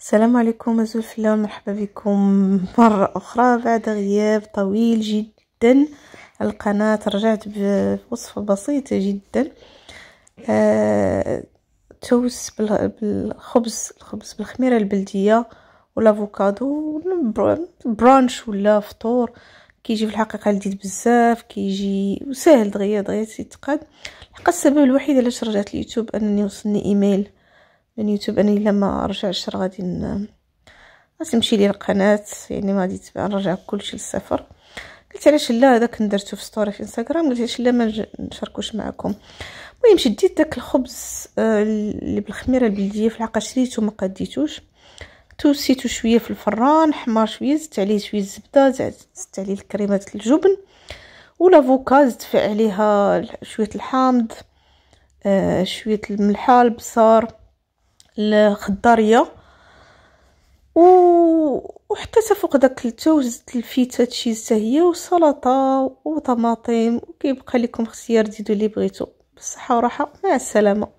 السلام عليكم أزول في مرحبا بكم مرة أخرى بعد غياب طويل جدا القناة رجعت بوصفة بسيطة جدا آه توس بالخبز الخبز بالخميرة البلدية والافوكادو برانش ولا فطور كيجي في الحقيقه لذيذ بزاف كيجي وسهل دغيا دغيا تيتقاد الحقيقة السبب الوحيد علاش رجعت اليوتيوب انني وصلني ايميل انا اني لما ارجع الشهر غادي نمشي لي القناه يعني ما غادي تبقى نرجع كلشي للصفر قلت علاش لا هذاك درتو في ستوري في انستغرام قلت علاش لا ما نشاركوش معكم المهم شديت داك الخبز آه، اللي بالخميره البلديه في الحقيقه شريته ما قديتوش توسيتو شويه في الفران حمار شويه زدت عليه شويه الزبده زدت عليه الكريمه الجبن ولافوكا زدت عليها شويه الحامض آه شويه الملحه البصل الخضاريه و وحتى تفوق داك التوز الفيتا تشي هي وسلطه وطماطم وكيبقى لكم اختيار ديدو اللي بغيتو بالصحه وراحه مع السلامه